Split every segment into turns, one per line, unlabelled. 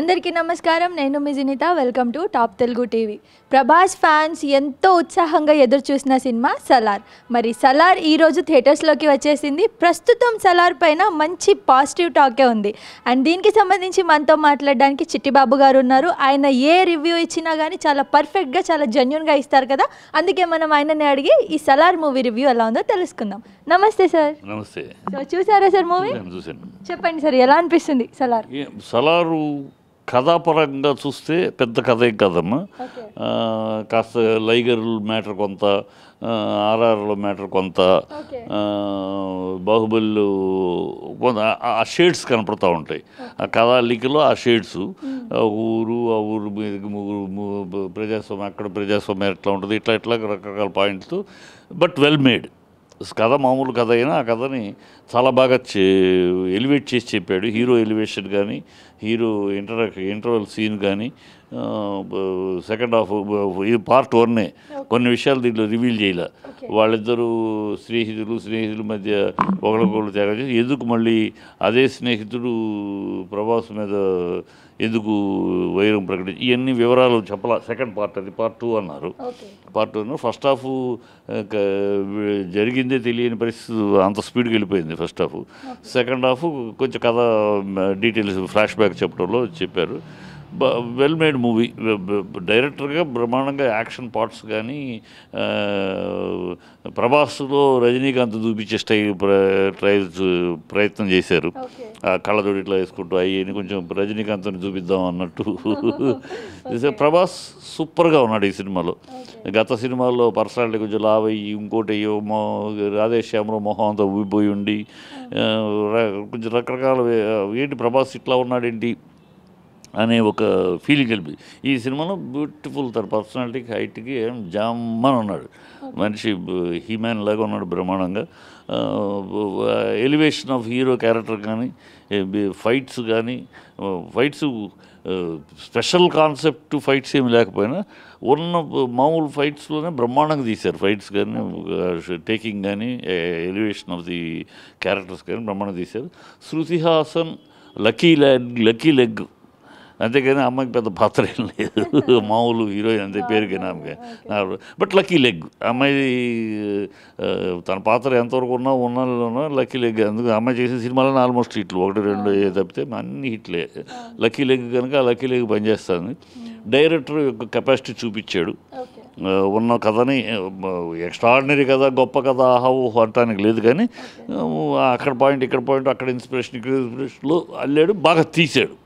అందరికీ నమస్కారం నేను మీ Jinitha welcome to top Telugu TV Prabhas fans ఎంతో ఉత్సాహంగా ఎదురు చూసిన సినిమా సలార్ మరి సలార్ ఈరోజు థియేటర్స్లోకి వచ్చేసింది ప్రస్తుతం సలార్ పైన మంచి పాజిటివ్ టాకే ఉంది అండ్ దీనికి సంబంధించి మనతో మాట్లాడడానికి చిట్టిబాబు గారు ఉన్నారు ఆయన ఏ రివ్యూ ఇచ్చినా కానీ చాలా పర్ఫెక్ట్గా చాలా జెన్యున్గా ఇస్తారు కదా అందుకే మనం ఆయనని అడిగి ఈ సలార్ మూవీ రివ్యూ ఎలా ఉందో తెలుసుకుందాం నమస్తే సార్ నమస్తే సో చూసారా సార్ మూవీ చెప్పండి సార్ ఎలా అనిపిస్తుంది సలార్
సలారు కథాపరంగా చూస్తే పెద్ద కథ ఏం కదమ్మా కాస్త లైగర్ మ్యాటర్ కొంత ఆర్ఆర్లో మ్యాటర్ కొంత బాహుబలి కొంత ఆ షేడ్స్ కనపడుతూ ఉంటాయి ఆ కథాలికలో ఆ షేడ్స్ ఊరు ఆ ఊరు మీదకి ముగ్గురు ప్రజాస్వామ్యం అక్కడ ప్రజాస్వామ్యం ఎట్లా ఉంటుంది ఇట్లా ఇట్లా రకరకాల పాయింట్స్ బట్ వెల్ మేడ్ కథ మామూలు కథ అయినా ఆ కథని చాలా బాగా ఎలివేట్ చేసి చెప్పాడు హీరో ఎలివేషన్ కానీ హీరో ఇంటర్ ఇంటర్వల్ సీన్ కానీ సెకండ్ హాఫ్ ఈ పార్ట్ వన్నే కొన్ని విషయాలు దీంట్లో రివీల్ చేయలే వాళ్ళిద్దరూ స్నేహితులు స్నేహితుల మధ్య ఒకరికొకరు తేడా చేసి ఎందుకు మళ్ళీ అదే స్నేహితుడు ప్రభాస్ మీద ఎందుకు వైరం ప్రకటించి ఇవన్నీ వివరాలు చెప్పాల సెకండ్ పార్ట్ అది పార్ట్ టూ అన్నారు పార్ట్ టూ ఫస్ట్ హాఫ్ జరిగిందే తెలియని పరిస్థితి అంత స్పీడ్కి వెళ్ళిపోయింది ఫస్ట్ హాఫ్ సెకండ్ హాఫ్ కొంచెం కథ డీటెయిల్స్ ఫ్లాష్ బ్యాక్ చెప్పడంలో చెప్పారు వెల్ మేడ్ మూవీ డైరెక్టర్గా బ్రహ్మాండంగా యాక్షన్ పార్ట్స్ కానీ ప్రభాస్లో రజనీకాంత్ చూపించే స్టైల్ ట్రైల్స్ ప్రయత్నం చేశారు ఆ కళ్ళజోడి ఇట్లా వేసుకుంటూ అయ్యని కొంచెం రజనీకాంత్ని చూపిద్దాం అన్నట్టు ప్రభాస్ సూపర్గా ఉన్నాడు ఈ సినిమాలో గత సినిమాల్లో పర్సనాలిటీ కొంచెం లావ్ అయ్యి ఇంకోటి అయ్యో మో మొహం అంతా ఉండి కొంచెం రకరకాల ఏంటి ప్రభాస్ ఇట్లా ఉన్నాడేంటి అనే ఒక ఫీలింగ్ కలిపి ఈ సినిమాలో బ్యూటిఫుల్ తన పర్సనాలిటీకి హైట్కి ఏం జామ్మని ఉన్నాడు మనిషి హీమాన్ లాగా ఉన్నాడు బ్రహ్మాండంగా ఎలివేషన్ ఆఫ్ హీరో క్యారెక్టర్ కానీ ఫైట్స్ కానీ ఫైట్స్ స్పెషల్ కాన్సెప్ట్ ఫైట్స్ ఏమి లేకపోయినా ఉన్న మామూలు ఫైట్స్లోనే బ్రహ్మాండంగా తీశారు ఫైట్స్ కానీ టేకింగ్ కానీ ఎలివేషన్ ఆఫ్ ది క్యారెక్టర్స్ కానీ బ్రహ్మాండంగా తీశారు Shruti Haasan lucky leg lucky leg అంతేకాని అమ్మాయికి పెద్ద పాత్ర ఏం లేదు మామూలు హీరోయిన్ అంతే పేరుకి ఆమెకి బట్ లక్కీ లెగ్ అమ్మాయి తన పాత్ర ఎంతవరకు ఉన్నా ఉన్నా లక్కీ లెగ్ అందుకు అమ్మాయి చేసిన సినిమాలను ఆల్మోస్ట్ హిట్లు ఒకటి రెండు తప్పితే అన్ని హిట్లే లక్కీ లెగ్ కనుక ఆ లక్కీ లెగ్ పనిచేస్తుంది డైరెక్టర్ యొక్క కెపాసిటీ చూపించాడు ఉన్న కథని ఎక్స్ట్రాడినరీ కథ గొప్ప కథ ఆహావు అంటానికి లేదు కానీ అక్కడ పాయింట్ ఇక్కడ పాయింట్ అక్కడ ఇన్స్పిరేషన్ ఇక్కడ ఇన్స్పిరేషన్లో అల్లాడు బాగా తీసాడు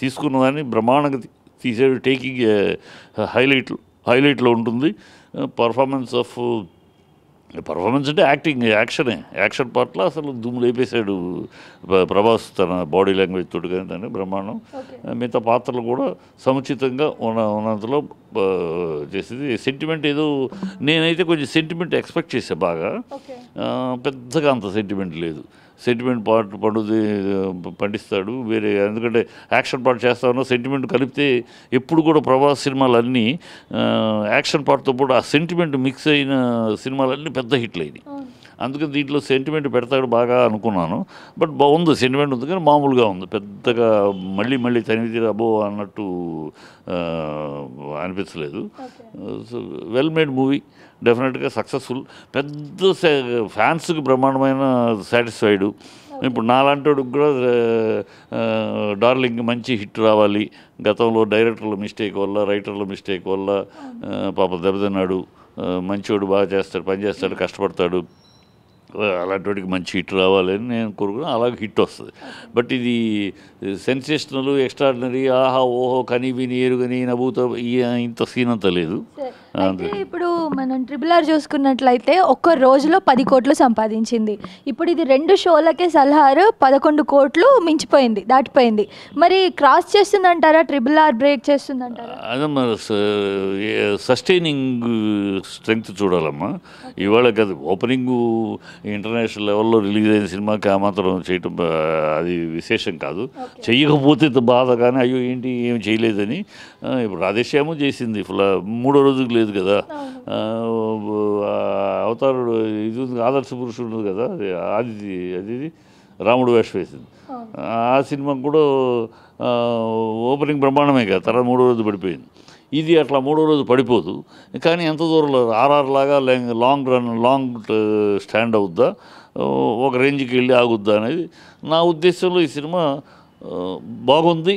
తీసుకున్న దాన్ని బ్రహ్మాండంగా తీసే టేకింగ్ హైలైట్ హైలైట్లో ఉంటుంది పర్ఫార్మెన్స్ ఆఫ్ పర్ఫార్మెన్స్ అంటే యాక్టింగ్ యాక్షనే యాక్షన్ పార్ట్లో అసలు దుమ్ము లేపేశాడు ప్రభాస్ తన బాడీ లాంగ్వేజ్ తోటి కానీ దాన్ని బ్రహ్మాండం మిగతా పాత్రలు కూడా సముచితంగా ఉన్న ఉన్నంతలో చేసేది సెంటిమెంట్ ఏదో నేనైతే కొంచెం సెంటిమెంట్ ఎక్స్పెక్ట్ చేసా బాగా పెద్దగా అంత సెంటిమెంట్ లేదు సెంటిమెంట్ పాట పండుది పండిస్తాడు వేరే ఎందుకంటే యాక్షన్ పాట చేస్తా ఉన్నా సెంటిమెంట్ కలిపితే ఎప్పుడు కూడా ప్రభాస్ సినిమాలు అన్నీ యాక్షన్ పాటతో పాటు ఆ సెంటిమెంట్ మిక్స్ అయిన సినిమాలన్నీ పెద్ద హిట్లు అందుకని దీంట్లో సెంటిమెంట్ పెడతాడు బాగా అనుకున్నాను బట్ బాగుంది సెంటిమెంట్ ఉంది కానీ మామూలుగా ఉంది పెద్దగా మళ్ళీ మళ్ళీ తీరు అబో అన్నట్టు అనిపించలేదు వెల్ మేడ్ మూవీ డెఫినెట్గా సక్సెస్ఫుల్ పెద్ద ఫ్యాన్స్కి బ్రహ్మాండమైన సాటిస్ఫైడ్ ఇప్పుడు నాలాంటోడికి కూడా డార్లింగ్ మంచి హిట్ రావాలి గతంలో డైరెక్టర్ల మిస్టేక్ వల్ల రైటర్ల మిస్టేక్ వల్ల పాప దెబ్బతిన్నాడు మంచివాడు బాగా చేస్తాడు పని చేస్తాడు కష్టపడతాడు అలాంటివాడికి మంచి హిట్ రావాలని నేను కోరుకున్న అలాగే హిట్ వస్తుంది బట్ ఇది సెన్సేషనల్ ఎక్స్ట్రాడినరీ ఆహా ఓహో కనీ విని ఏరుగని నవ్వుతో ఇంత సీన్ అంతా లేదు అయితే
ఇప్పుడు మనం ట్రిపుల్ ఆర్ చూసుకున్నట్లయితే ఒక్క రోజులో పది కోట్లు సంపాదించింది ఇప్పుడు ఇది రెండు షోలకే సలహారు పదకొండు కోట్లు మించిపోయింది దాటిపోయింది మరి క్రాస్ చేస్తుందంటారా ట్రిపుల్ ఆర్ బ్రేక్ చేస్తుందంటారా
అదే మరి సస్టైనింగ్ స్ట్రెంగ్త్ చూడాలమ్మా ఇవాళ కాదు ఓపెనింగ్ ఇంటర్నేషనల్ లెవెల్లో రిలీజ్ అయిన సినిమాకి ఆ మాత్రం చేయటం అది విశేషం కాదు చేయకపోతే బాధ కానీ అయ్యో ఏంటి ఏం చేయలేదని ఇప్పుడు రాధేశ్యాము చేసింది ఫుల్ మూడో రోజులు లేదు లేదు కదా అవతారుడు ఇది ఉంది ఆదర్శ పురుషుడు ఉంది కదా అది అది రాముడు వేషం వేసింది ఆ సినిమా కూడా ఓపెనింగ్ బ్రహ్మాండమే కదా తర్వాత మూడో రోజు పడిపోయింది ఇది అట్లా మూడో రోజు పడిపోదు కానీ ఎంత దూరంలో ఆర్ఆర్ లాగా లాంగ్ రన్ లాంగ్ స్టాండ్ అవుద్దా ఒక రేంజ్కి వెళ్ళి ఆగుద్దా అనేది నా ఉద్దేశంలో ఈ సినిమా బాగుంది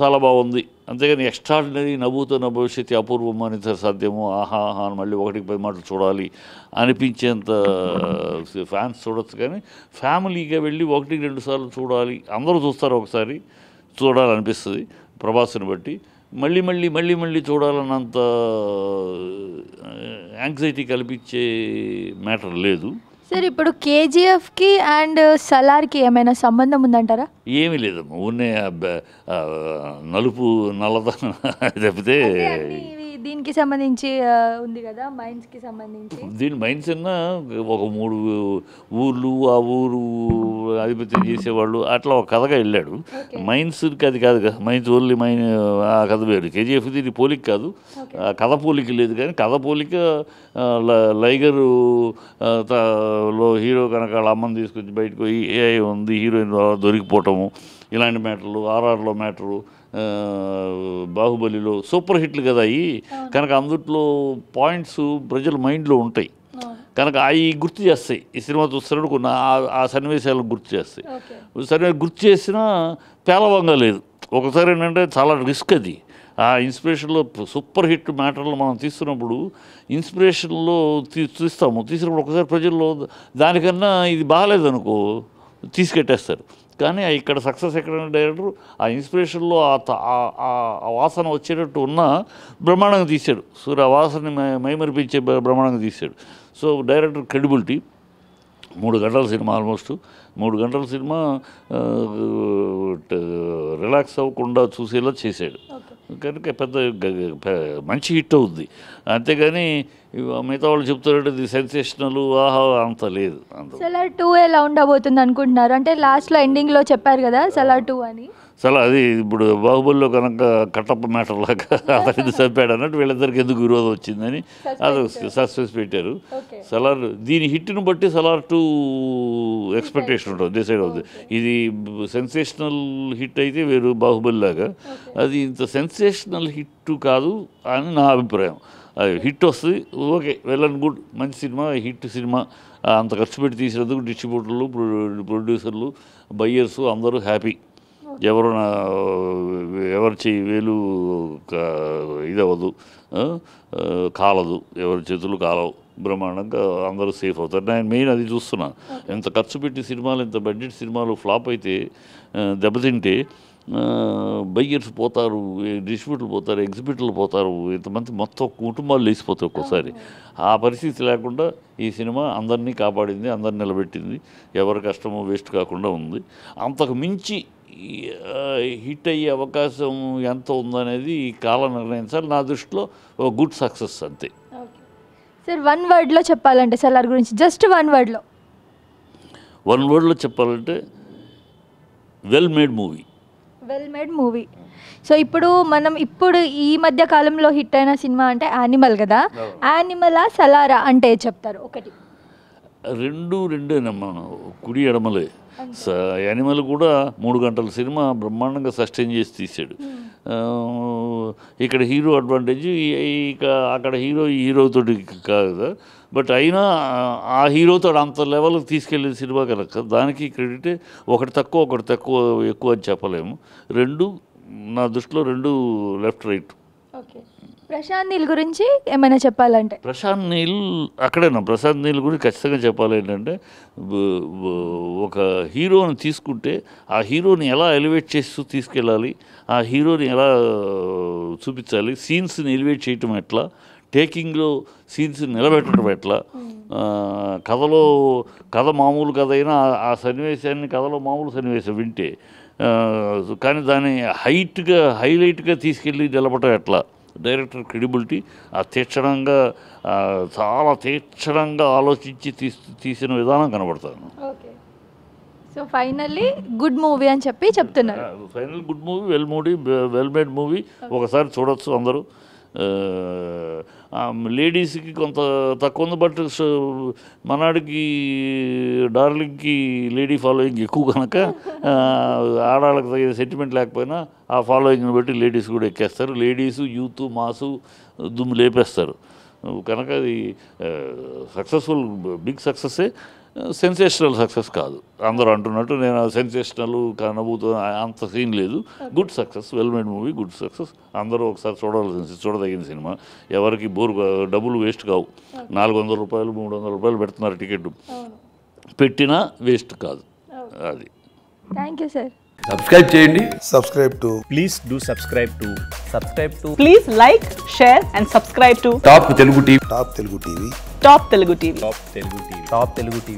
చాలా బాగుంది అంతేగాని ఎక్స్ట్రాడినరీ నా భవిష్యత్తు అపూర్వం అని సాధ్యము ఆహా ఆహా అని మళ్ళీ ఒకటికి పది మాటలు చూడాలి అనిపించేంత ఫ్యాన్స్ చూడొచ్చు కానీ ఫ్యామిలీగా వెళ్ళి ఒకటికి రెండు సార్లు చూడాలి అందరూ చూస్తారు ఒకసారి చూడాలనిపిస్తుంది ప్రభాస్ని బట్టి మళ్ళీ మళ్ళీ మళ్ళీ మళ్ళీ చూడాలన్నంత యాంగ్జైటీ కల్పించే మ్యాటర్ లేదు
సార్ ఇప్పుడు కేజీఎఫ్కి అండ్ సలార్కి ఏమైనా సంబంధం ఉందంటారా
ఏమీ లేదమ్మా ఊరినే నలుపు నల్లదనం తప్పితే
దీనికి సంబంధించి ఉంది కదా మైన్స్కి సంబంధించి
దీని మైన్స్ అన్న ఒక మూడు ఊర్లు ఆ ఊరు ఆధిపత్యం చేసేవాళ్ళు అట్లా ఒక కథగా వెళ్ళాడు మైన్స్కి అది కాదు కదా మైన్స్ ఓన్లీ మైన్ ఆ కథ వేరు కేజీఎఫ్ దీని పోలిక కాదు కథ పోలిక లేదు కానీ కథ పోలిక లైగర్ లో హీరో కనుక వాళ్ళ అమ్మని తీసుకొచ్చి బయటకు ఏఐ ఉంది హీరోయిన్ ద్వారా దొరికిపోవటము ఇలాంటి మ్యాటర్లు ఆర్ఆర్లో మ్యాటరు బాహుబలిలో సూపర్ హిట్లు కదా అవి కనుక అందుట్లో పాయింట్స్ ప్రజల మైండ్లో ఉంటాయి కనుక అవి గుర్తు చేస్తాయి ఈ సినిమా చూస్తారు కొన్ని ఆ సన్నివేశాలను గుర్తు చేస్తాయి సరే గుర్తు చేసినా పేలవంగా లేదు ఒకసారి ఏంటంటే చాలా రిస్క్ అది ఆ ఇన్స్పిరేషన్లో సూపర్ హిట్ మ్యాటర్లు మనం తీస్తున్నప్పుడు ఇన్స్పిరేషన్లో తీ తీస్తాము తీసినప్పుడు ఒకసారి ప్రజల్లో దానికన్నా ఇది బాగాలేదనుకో తీసుకెట్టేస్తారు కానీ ఇక్కడ సక్సెస్ ఎక్కడ డైరెక్టర్ ఆ ఇన్స్పిరేషన్లో ఆ వాసన వచ్చేటట్టు ఉన్న బ్రహ్మాండంగా తీశాడు సూర్య వాసనని మైమరిపించే బ్రహ్మాండంగా తీశాడు సో డైరెక్టర్ క్రెడిబిలిటీ మూడు గంటల సినిమా ఆల్మోస్ట్ మూడు గంటల సినిమా రిలాక్స్ అవ్వకుండా చూసేలా చేశాడు కనుక పెద్ద మంచి హిట్ అవుద్ది అంతేగాని మిగతా వాళ్ళు చెప్తారంటే ఇది సెన్సేషనల్ ఆహా అంత లేదు
సెలర్ టూ ఎలా ఉండబోతుంది అనుకుంటున్నారు అంటే లాస్ట్లో ఎండింగ్లో చెప్పారు కదా సెలర్ టూ అని
చాలా అది ఇప్పుడు బాహుబలిలో కనుక కట్టప్ప మ్యాటర్ లాగా అతనిది చంపాడు అన్నట్టు వీళ్ళిద్దరికి ఎందుకు విరోధం వచ్చిందని అది సస్పెన్స్ పెట్టారు సలార్ దీని హిట్ను బట్టి సలార్ టూ ఎక్స్పెక్టేషన్ ఉంటుంది డిసైడ్ అవుతుంది ఇది సెన్సేషనల్ హిట్ అయితే వేరు బాహుబలి లాగా అది ఇంత సెన్సేషనల్ హిట్ కాదు అని నా అభిప్రాయం అది హిట్ వస్తుంది ఓకే వెల్ అండ్ గుడ్ మంచి సినిమా హిట్ సినిమా అంత ఖర్చు పెట్టి తీసినందుకు డిస్ట్రిబ్యూటర్లు ప్రొడ్యూసర్లు బయ్యర్స్ అందరూ హ్యాపీ ఎవరు ఎవరి చేయి వేలు ఇదవ్వదు కాలదు ఎవరి చేతులు కాలవు బ్రహ్మాండంగా అందరూ సేఫ్ అవుతారు నేను మెయిన్ అది చూస్తున్నా ఎంత ఖర్చు పెట్టి సినిమాలు ఎంత బడ్జెట్ సినిమాలు ఫ్లాప్ అయితే దెబ్బతింటే బయ్యర్స్ పోతారు డిస్ట్రిబ్యూటర్లు పోతారు ఎగ్జిబిటర్లు పోతారు ఇంతమంది మొత్తం కుటుంబాలు లేచిపోతాయి ఒక్కోసారి ఆ పరిస్థితి లేకుండా ఈ సినిమా అందరినీ కాపాడింది అందరిని నిలబెట్టింది ఎవరి కష్టమో వేస్ట్ కాకుండా ఉంది అంతకు మించి హిట్ అయ్యే అవకాశం ఎంత ఉందనేది కాలం నిర్ణయించాలి నా దృష్టిలో ఒక గుడ్ సక్సెస్ అంతే
సార్ వన్ వర్డ్లో చెప్పాలంటే సెల్లార్ గురించి జస్ట్ వన్ వర్డ్లో
వన్ వర్డ్లో చెప్పాలంటే well made movie
well made movie so ఇప్పుడు మనం ఇప్పుడు ఈ మధ్య కాలంలో హిట్ అయిన సినిమా అంటే యానిమల్ కదా ఆ సలారా అంటే చెప్తారు ఒకటి
రెండు రెండేనమ్మా కుడి ఎడమలే స యానిమల్ కూడా మూడు గంటల సినిమా బ్రహ్మాండంగా సస్టైన్ చేసి తీసాడు hmm. ఇక్కడ హీరో అడ్వాంటేజ్ ఇక అక్కడ హీరో ఈ హీరోతో కాదు బట్ అయినా ఆ హీరోతో అంత లెవెల్కి తీసుకెళ్లే సినిమా కనుక దానికి క్రెడిట్ ఒకటి తక్కువ ఒకటి తక్కువ ఎక్కువ అని చెప్పలేము రెండు నా దృష్టిలో రెండు left right
okay Prashanth Neel గురించి ఏమైనా చెప్పాలంటే
ప్రశాంత్ నీల్ అక్కడేనా ప్రశాంత్ నీల్ గురించి ఖచ్చితంగా చెప్పాలి ఏంటంటే ఒక హీరోని తీసుకుంటే ఆ హీరోని ఎలా ఎలివేట్ చేస్తూ తీసుకెళ్ళాలి ఆ హీరోని ఎలా చూపించాలి సీన్స్ని ఎలివేట్ చేయటం ఎట్లా టేకింగ్లో సీన్స్ నిలబెట్టడం ఎట్లా కథలో కథ మామూలు కథ అయినా ఆ సన్నివేశాన్ని కథలో మామూలు సన్నివేశం వింటే కానీ దాన్ని హైట్గా హైలైట్గా తీసుకెళ్ళి నిలబడటం ఎట్లా డైరెక్టర్ క్రెడిబిలిటీ ఆ తీక్షణంగా చాలా తీక్షణంగా ఆలోచించి తీసిన విధానం కనబడతాను
సో ఫైనల్లీ గుడ్ మూవీ అని చెప్పి చెప్తున్నారు
final good movie well movie well made movie ఒకసారి చూడొచ్చు అందరూ లేడీస్కి కొంత తక్కువ ఉంది బట్ మనాడికి డార్లింగ్కి లేడీ ఫాలోయింగ్ ఎక్కువ కనుక ఆడవాళ్ళకి తగిన సెంటిమెంట్ లేకపోయినా ఆ ఫాలోయింగ్ని బట్టి లేడీస్ కూడా ఎక్కేస్తారు లేడీస్ యూత్ మాసు దుమ్ము లేపేస్తారు కనుక అది సక్సెస్ఫుల్ బిగ్ సక్సెస్సే సెన్సేషనల్ సక్సెస్ కాదు అందరూ అంటున్నట్టు నేను సెన్సేషనల్ కనబూత అంత సీన్ లేదు good success well made movie good success అందరూ ఒకసారి చూడాల్సిన చూడదగిన సినిమా ఎవరికి బోర్ డబ్బులు వేస్ట్ కావు నాలుగు వందల రూపాయలు మూడు వందల రూపాయలు పెడుతున్నారు టికెట్ పెట్టినా వేస్ట్ కాదు అది థ్యాంక్ యూ సార్ సబ్స్క్రైబ్ చేయండి subscribe to please do subscribe to subscribe to
please like share and subscribe to top Telugu
TV top Telugu TV
top Telugu TV top
Telugu TV top Telugu TV